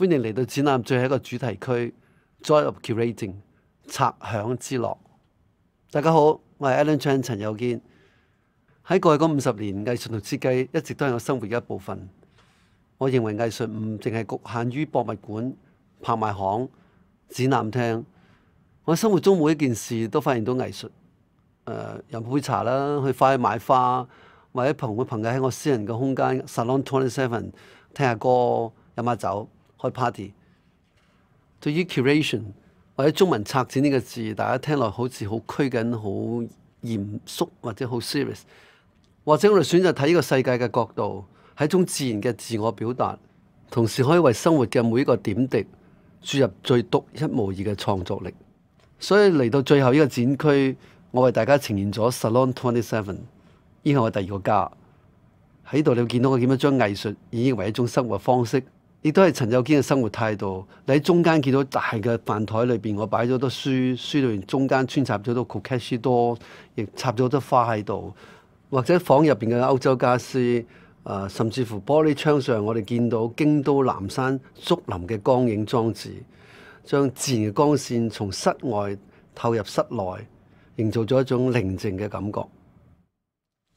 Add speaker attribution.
Speaker 1: 歡迎嚟到展覽最係一個主題區，joy of c u r a t i n g 拆響之樂。大家好，我係 Alan Chan 陳友堅。喺過去嗰五十年，藝術同設計一直都係我生活嘅一部分。我認為藝術唔淨係局限於博物館、拍賣行、展覽廳。我喺生活中每一件事都發現到藝術。誒，飲杯茶啦，去花去買花，或者朋會朋友喺我私人嘅空間 s a l o n t Twenty Seven 聽下歌，飲下酒。開 party，對於 curation 或者中文策展呢個字，大家聽落好似好拘緊、好嚴肅或者好 serious，或者我哋選擇睇呢個世界嘅角度係一種自然嘅自我表達，同時可以為生活嘅每一個點滴注入最獨一無二嘅創作力。所以嚟到最後呢個展區，我為大家呈現咗 Salon Twenty Seven，依係我第二個家喺度，你會見到我點樣將藝術演繹為一種生活方式。亦都係陳友堅嘅生活態度。你喺中間見到大嘅飯台裏邊，我擺咗多書書類，中間穿插咗多古籍书多，亦插咗多花喺度。或者房入邊嘅歐洲家私。誒甚至乎玻璃窗上，我哋見到京都南山竹林嘅光影裝置，將自然嘅光線從室外透入室內，營造咗一種寧靜嘅感覺。